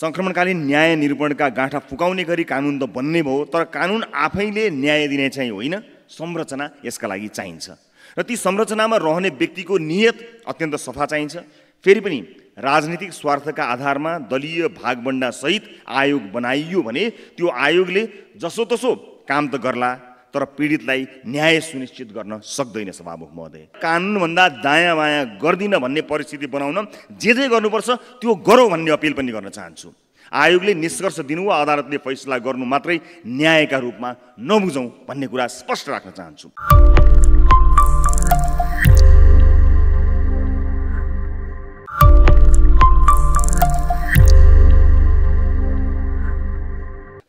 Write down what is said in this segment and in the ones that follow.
सङ्क्रमणकालीन न्याय निरूपणका गाँठा फुकाउने गरी कानुन त बन्ने भयो तर कानुन आफैले न्याय दिने चाहिँ होइन संरचना यसका लागि चाहिन्छ र ती संरचनामा रहने व्यक्तिको नियत अत्यन्त सफा चाहिन्छ फेरि पनि राजनीतिक स्वार्थका आधारमा दलीय भागबन्डासहित आयोग बनाइयो भने त्यो आयोगले जसोतसो काम त गर्ला तर पीडितलाई न्याय सुनिश्चित गर्न सक्दैन सभामुख महोदय कानुनभन्दा दायाँ बायाँ गर्दिनँ भन्ने परिस्थिति बनाउन जे जे गर्नुपर्छ त्यो गरौँ भन्ने अपिल पनि गर्न चाहन्छु आयोगले निष्कर्ष दिनु वा अदालतले फैसला गर्नु मात्रै न्यायका रूपमा नबुझौँ भन्ने कुरा स्पष्ट राख्न चाहन्छु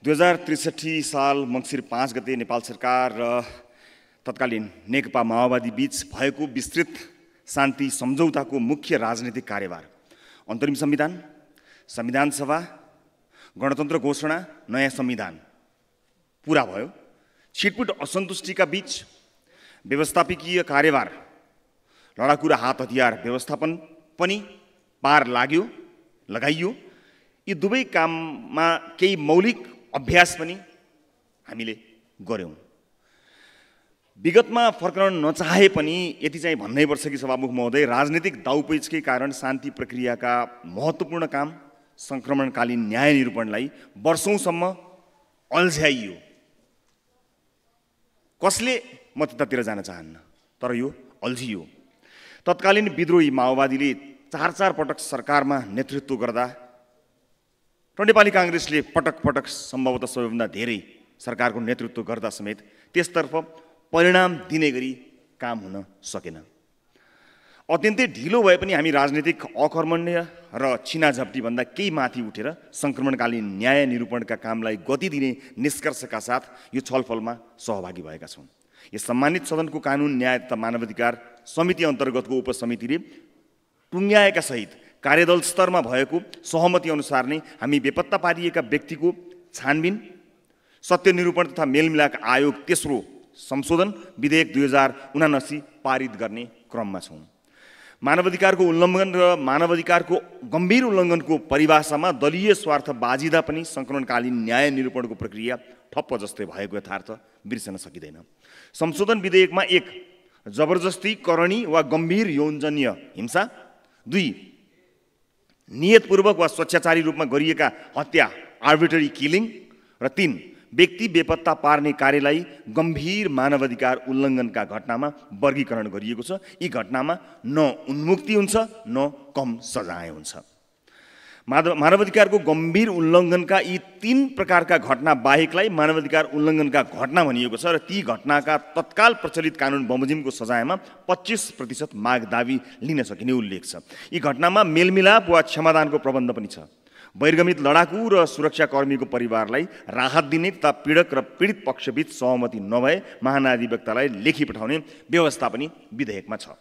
दुई हजार त्रिसठी साल मङ्सिर पाँच गते नेपाल सरकार र तत्कालीन नेकपा माओवादी बीच भएको विस्तृत शान्ति सम्झौताको मुख्य राजनीतिक कार्यभार अन्तरिम संविधान संविधान सभा गणतन्त्र घोषणा नयाँ संविधान पुरा भयो छिटपुट असन्तुष्टिका बीच व्यवस्थापकीय कार्यभार लडाकु र हात हतियार व्यवस्थापन पनि पार लाग्यो लगाइयो यी दुवै काममा केही मौलिक अभ्यास पनि हामीले गऱ्यौँ विगतमा फर्कन नचाहे पनि यति चाहिँ भन्नैपर्छ कि सभामुख महोदय राजनीतिक दाउपेचकै कारण शान्ति प्रक्रियाका महत्त्वपूर्ण काम सङ्क्रमणकालीन न्याय निरूपणलाई वर्षौँसम्म अल्झ्याइयो कसले म त्यतातिर जान चाहन्न तर यो अल्झियो तत्कालीन विद्रोही माओवादीले चार चार पटक सरकारमा नेतृत्व गर्दा र नेपाली काङ्ग्रेसले पटक पटक सम्भवतः सबैभन्दा धेरै सरकारको नेतृत्व गर्दा समेत त्यसतर्फ परिणाम दिने गरी काम हुन सकेन अत्यन्तै ढिलो भए पनि हामी राजनीतिक अकर्मण्य र छिनाझप्टीभन्दा केही माथि उठेर सङ्क्रमणकालीन न्याय निरूपणका कामलाई गति दिने निष्कर्षका साथ यो छलफलमा सहभागी भएका छौँ यो सम्मानित सदनको कानुन न्याय तथा मानवाधिकार समिति अन्तर्गतको उपसमितिले टुङ्ग्याएका सहित कार्यदल स्तरमा भएको सहमति अनुसार नै हामी बेपत्ता पारिएका व्यक्तिको छानबिन सत्यनिरूपण तथा मेलमिलाप आयोग तेस्रो संशोधन विधेयक दुई हजार उनासी पारित गर्ने क्रममा छौँ मानवाधिकारको उल्लङ्घन र मानवाधिकारको गम्भीर उल्लङ्घनको परिभाषामा दलीय स्वार्थ बाजिँदा पनि सङ्कलनकालीन न्याय निरूपणको प्रक्रिया ठप्प जस्तै भएको यथार्थ बिर्सन सकिँदैन संशोधन विधेयकमा एक जबरजस्ती करणी वा गम्भीर यौनजन्य हिंसा दुई नियतपूर्वक वा स्वच्छाचारी रूपमा गरिएका हत्या आर्बिटरी किलिङ र तिन व्यक्ति बेपत्ता पार्ने कार्यलाई गम्भीर मानवाधिकार उल्लङ्घनका घटनामा वर्गीकरण गरिएको छ यी घटनामा न उन्मुक्ति हुन्छ न कम सजाय हुन्छ माधव मानवाधिकारको गम्भीर उल्लङ्घनका यी तीन प्रकारका घटना बाहेकलाई मानवाधिकार उल्लङ्घनका घटना भनिएको छ र ती घटनाका तत्काल प्रचलित कानुन बमोजिमको सजायमा पच्चिस प्रतिशत माग दावी लिन सकिने उल्लेख छ यी घटनामा मेलमिलाप वा क्षमादानको प्रबन्ध पनि छ वैर्गमित लडाकु र सुरक्षाकर्मीको परिवारलाई राहत दिने तथा पीडक र पीडित पक्षबीच सहमति नभए महानाधिवक्तालाई लेखी पठाउने व्यवस्था पनि विधेयकमा छ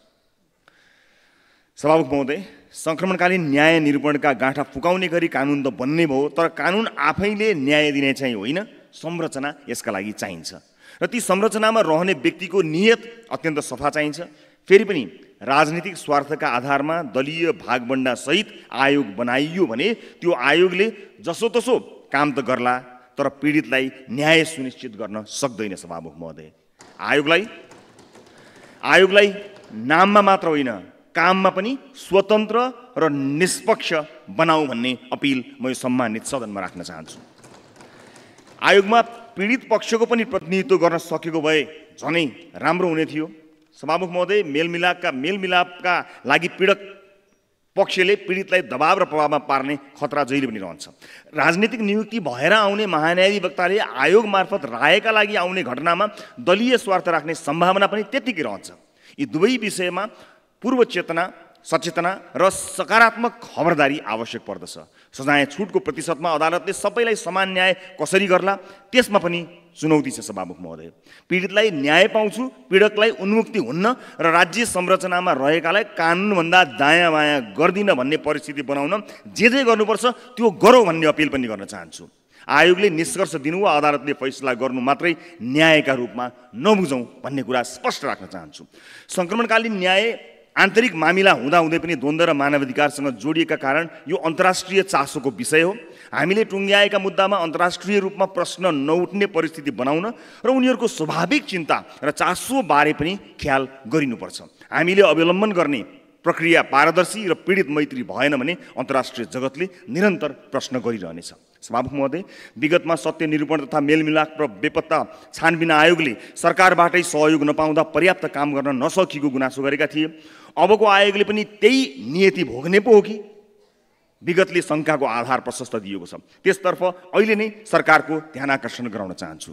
सभामुख महोदय सङ्क्रमणकालीन न्याय निरूपणका गाँठा फुकाउने गरी कानुन त बन्ने भयो तर कानुन आफैले न्याय दिने चाहिँ होइन संरचना यसका लागि चाहिन्छ र ती संरचनामा रहने व्यक्तिको नियत अत्यन्त सफा चाहिन्छ फेरि पनि राजनीतिक स्वार्थका आधारमा दलीय भागबन्डासहित आयोग बनाइयो भने त्यो आयोगले जसोतसो काम त गर्ला तर पीडितलाई न्याय सुनिश्चित गर्न सक्दैन सभामुख महोदय आयोगलाई आयोगलाई नाममा मात्र होइन काममा पनि स्वतन्त्र र निष्पक्ष बनाऊ भन्ने अपिल म यो सम्मानित सदनमा राख्न चाहन्छु आयोगमा पीडित पक्षको पनि प्रतिनिधित्व गर्न सकेको भए झनै राम्रो हुने थियो सभामुख महोदय मेलमिलापका मेलमिलापका लागि पीडक पक्षले पीडितलाई दबाव र प्रभावमा पार्ने खतरा जहिले पनि रहन्छ राजनीतिक नियुक्ति भएर आउने महान्यायाधिवक्ताले आयोग मार्फत रायका लागि आउने घटनामा दलीय स्वार्थ राख्ने सम्भावना पनि त्यत्तिकै रहन्छ यी दुवै विषयमा पूर्व चेतना सचेतना र सकारात्मक खबरदारी आवश्यक पर्दछ सजाय छुटको प्रतिशतमा अदालतले सबैलाई समान न्याय कसरी गर्ला त्यसमा पनि चुनौती छ सभामुख महोदय पीडितलाई न्याय पाउँछु पीडकलाई उन्मुक्ति हुन्न र राज्य संरचनामा रहेकालाई कानुनभन्दा दायाँ बायाँ गर्दिन भन्ने परिस्थिति बनाउन जे जे गर्नुपर्छ त्यो गरौँ भन्ने अपिल पनि गर्न चाहन्छु आयोगले निष्कर्ष दिनु वा अदालतले फैसला गर्नु मात्रै न्यायका रूपमा नबुझौँ भन्ने कुरा स्पष्ट राख्न चाहन्छु सङ्क्रमणकालीन न्याय आन्तरिक मामिला हुँदाहुँदै पनि द्वन्द्व र मानवाधिकारसँग जोडिएका कारण यो अन्तर्राष्ट्रिय चासोको विषय हो हामीले टुङ्ग्याएका मुद्दामा अन्तर्राष्ट्रिय रूपमा प्रश्न नउठ्ने परिस्थिति बनाउन र उनीहरूको स्वाभाविक चिन्ता र चासोबारे पनि ख्याल गरिनुपर्छ हामीले अवलम्बन गर्ने प्रक्रिया पारदर्शी र पीडित मैत्री भएन भने अन्तर्राष्ट्रिय जगतले निरन्तर प्रश्न गरिरहनेछ सभामुख महोदय विगतमा सत्य निरूपण तथा मेलमिलाप र बेपत्ता छानबिन आयोगले सरकारबाटै सहयोग नपाउँदा पर्याप्त काम गर्न नसकेको गुनासो गरेका थिए अबको आयोगले पनि त्यही नियति भोग्ने पो हो कि विगतले शङ्काको आधार प्रशस्त दिएको छ त्यसतर्फ अहिले नै सरकारको ध्यान आकर्षण गराउन चाहन्छु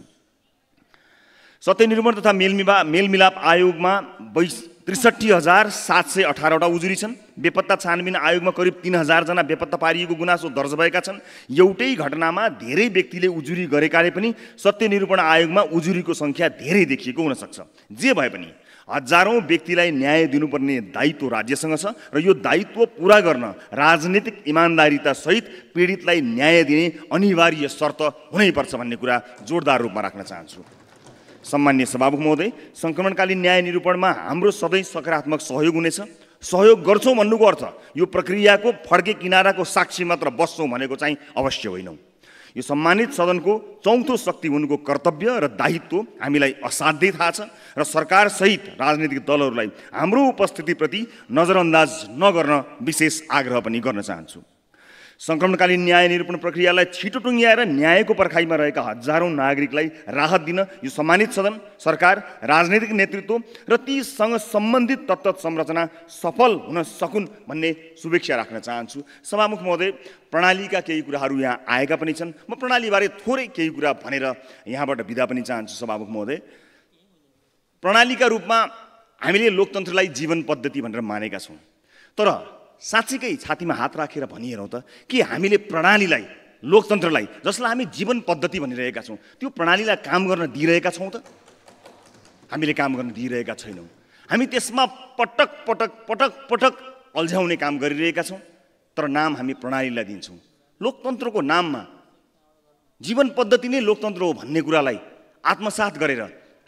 सत्य तथा मेलमिवा मेलमिलाप आयोगमा बैस त्रिसठी हजार सात सय अठारवटा उजुरी छन् बेपत्ता छानबिन आयोगमा करिब तिन हजारजना बेपत्ता पारिएको गुनासो दर्ज भएका छन् एउटै घटनामा धेरै व्यक्तिले उजुरी गरेकाले पनि सत्य आयोगमा उजुरीको सङ्ख्या धेरै देखिएको हुनसक्छ जे भए पनि हजारौँ व्यक्तिलाई न्याय दिनुपर्ने दायित्व राज्यसँग छ र यो दायित्व पुरा गर्न राजनीतिक इमान्दारितासहित पीडितलाई न्याय दिने अनिवार्य शर्त हुनैपर्छ भन्ने कुरा जोरदार रूपमा राख्न चाहन्छु सम्मान्य सभामुख महोदय सङ्क्रमणकालीन न्याय निरूपणमा हाम्रो सधैँ सकारात्मक सहयोग हुनेछ सहयोग गर्छौँ भन्नुको अर्थ यो प्रक्रियाको फड्के किनाराको साक्षी मात्र बस्छौँ भनेको चाहिँ अवश्य होइनौँ यो सम्मानित सदनको चौथो शक्ति हुनुको कर्तव्य र दायित्व हामीलाई असाध्यै थाहा छ र सरकारसहित राजनीतिक दलहरूलाई हाम्रो उपस्थितिप्रति नजरअन्दाज नगर्न विशेष आग्रह पनि गर्न चाहन्छु सङ्क्रमणकालीन न्याय निरूपण प्रक्रियालाई छिटो टुङ्ग्याएर न्यायको पर्खाइमा रहेका हजारौँ नागरिकलाई राहत दिन यो सम्मानित सदन सरकार राजनैतिक नेतृत्व र तीसँग सम्बन्धित तत्त्व संरचना सफल हुन सकुन् भन्ने शुभेच्छा राख्न चाहन्छु सभामुख महोदय प्रणालीका केही कुराहरू यहाँ आएका पनि छन् म प्रणालीबारे थोरै केही कुरा भनेर यहाँबाट विदा पनि चाहन्छु सभामुख महोदय प्रणालीका रूपमा हामीले लोकतन्त्रलाई जीवन पद्धति भनेर मानेका छौँ तर साँच्चीकै छातीमा हात राखेर भनिहेरौँ त कि हामीले प्रणालीलाई लोकतन्त्रलाई जसलाई हामी जीवन पद्धति भनिरहेका छौँ त्यो प्रणालीलाई काम गर्न दिइरहेका छौँ त हामीले काम गर्न दिइरहेका छैनौँ हामी त्यसमा पटक पटक पटक पटक अल्झ्याउने काम गरिरहेका छौँ तर नाम हामी प्रणालीलाई दिन्छौँ लोकतन्त्रको नाममा जीवन पद्धति नै लोकतन्त्र हो भन्ने कुरालाई आत्मसात गरेर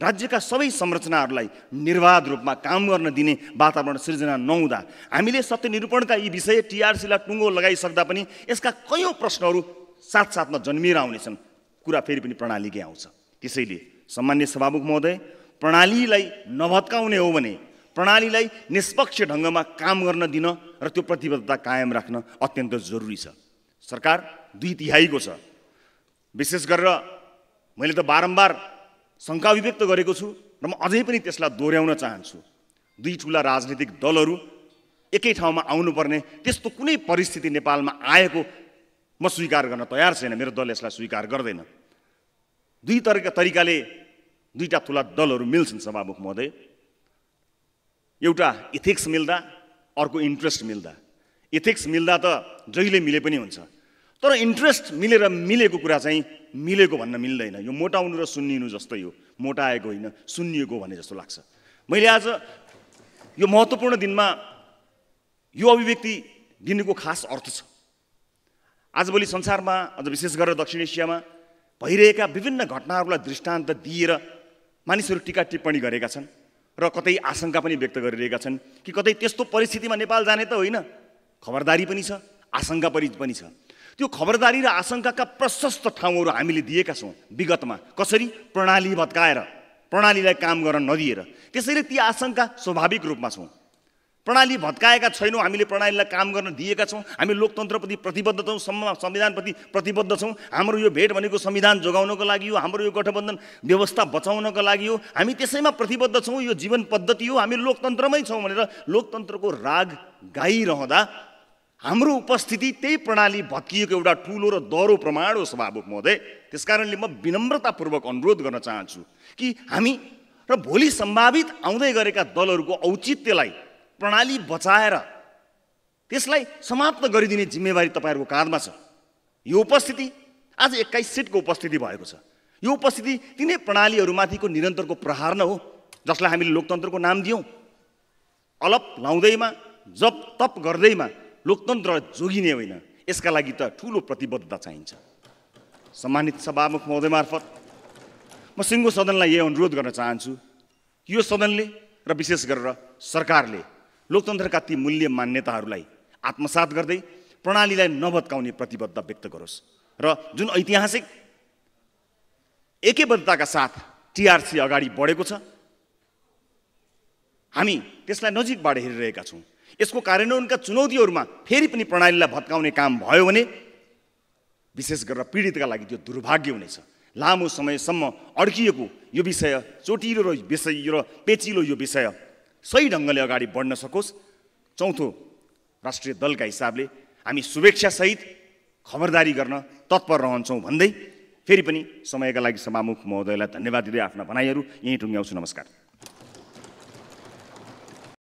राज्यका सबै संरचनाहरूलाई निर्वाध रूपमा काम गर्न दिने वातावरण सिर्जना नहुँदा हामीले सत्यनिरूपणका यी विषय टिआरसीलाई टुङ्गो लगाइसक्दा पनि यसका कयौँ प्रश्नहरू साथसाथमा जन्मिएर आउनेछन् कुरा फेरि पनि प्रणालीकै आउँछ त्यसैले सामान्य सभामुख महोदय प्रणालीलाई नभत्काउने हो भने प्रणालीलाई निष्पक्ष ढङ्गमा काम गर्न दिन र त्यो प्रतिबद्धता कायम राख्न अत्यन्त जरुरी छ सरकार दुई तिहाईको छ विशेष गरेर मैले त बारम्बार शङ्का अभिव्यक्त गरेको छु र म अझै पनि त्यसलाई दोहोऱ्याउन चाहन्छु दुई ठुला राजनीतिक दलहरू एकै ठाउँमा आउनुपर्ने त्यस्तो कुनै परिस्थिति नेपालमा आएको म स्वीकार गर्न तयार छैन मेरो दल यसलाई स्वीकार गर्दैन दुई तरिका तरिकाले दुईवटा ठुला दलहरू मिल्छन् सभामुख महोदय एउटा इथिक्स मिल्दा अर्को इन्ट्रेस्ट मिल्दा इथिक्स मिल्दा त जहिले मिले पनि हुन्छ तर इन्ट्रेस्ट मिलेर मिलेको कुरा चाहिँ मिलेको भन्न मिल्दैन यो मोटाउनु र सुन्निनु जस्तै हो मोटाएको होइन सुन्निएको भने जस्तो लाग्छ मैले आज यो महत्त्वपूर्ण दिनमा यो अभिव्यक्ति दिनुको खास अर्थ छ आजभोलि संसारमा अझ विशेष गरेर दक्षिण एसियामा भइरहेका विभिन्न घटनाहरूलाई दृष्टान्त दिएर मानिसहरू टिका टिप्पणी गरेका छन् र कतै आशंका पनि व्यक्त गरिरहेका छन् कि कतै त्यस्तो परिस्थितिमा नेपाल जाने त होइन खबरदारी पनि छ आशंका पनि छ त्यो खबरदारी र आशङ्काका प्रशस्त ठाउँहरू हामीले दिएका छौँ विगतमा कसरी प्रणाली भत्काएर प्रणालीलाई काम गर्न नदिएर त्यसैले ती आशङ्का स्वाभाविक रूपमा छौँ प्रणाली भत्काएका छैनौँ हामीले प्रणालीलाई काम गर्न दिएका छौँ हामी लोकतन्त्रप्रति प्रतिबद्ध छौँ संविधानप्रति प्रतिबद्ध छौँ हाम्रो यो भेट भनेको संविधान जोगाउनको लागि हो हाम्रो यो गठबन्धन व्यवस्था बचाउनको लागि हो हामी त्यसैमा प्रतिबद्ध छौँ यो जीवन पद्धति हो हामी लोकतन्त्रमै छौँ भनेर लोकतन्त्रको राग गाइरहँदा हाम्रो उपस्थिति त्यही प्रणाली भत्किएको एउटा ठुलो र दह्रो प्रमाण हो सभामुख महोदय त्यसकारणले म विनम्रतापूर्वक अनुरोध गर्न चाहन्छु कि हामी र भोलि सम्भावित आउँदै गरेका दलहरूको औचित्यलाई प्रणाली बचाएर त्यसलाई समाप्त गरिदिने जिम्मेवारी तपाईँहरूको काँधमा छ यो उपस्थिति आज एक्काइस सिटको उपस्थिति भएको छ यो उपस्थिति तिनै प्रणालीहरूमाथिको निरन्तरको प्रहार न हो जसलाई हामीले लोकतन्त्रको नाम दियौँ अलप लाउँदैमा जप तप गर्दैमा लोकतन्त्र जोगिने होइन यसका लागि त ठुलो प्रतिबद्धता चाहिन्छ सम्मानित सभामुख महोदय मार्फत म सिङ्गो सदनलाई यही अनुरोध गर्न चाहन्छु यो सदनले र विशेष गरेर सरकारले लोकतन्त्रका ती मूल्य मान्यताहरूलाई आत्मसात गर्दै प्रणालीलाई नभत्काउने प्रतिबद्ध व्यक्त गरोस् र जुन ऐतिहासिक एकैबद्धताका साथ टिआरसी अगाडि बढेको छ हामी त्यसलाई नजिकबाट हेरिरहेका छौँ यसको कार्यान्वयनका चुनौतीहरूमा फेरि पनि प्रणालीलाई भत्काउने काम भयो भने विशेष गरेर पीडितका लागि त्यो दुर्भाग्य हुनेछ लामो समयसम्म अड्किएको यो विषय चोटिलो र विषय र पेचिलो यो विषय सही ढङ्गले अगाडि बढ्न सकोस् चौथो राष्ट्रिय दलका हिसाबले हामी शुभेच्छासहित खबरदारी गर्न तत्पर रहन्छौँ भन्दै फेरि पनि समयका लागि सभामुख महोदयलाई धन्यवाद दिँदै आफ्ना भनाइहरू यहीँ टुङ्ग्याउँछु नमस्कार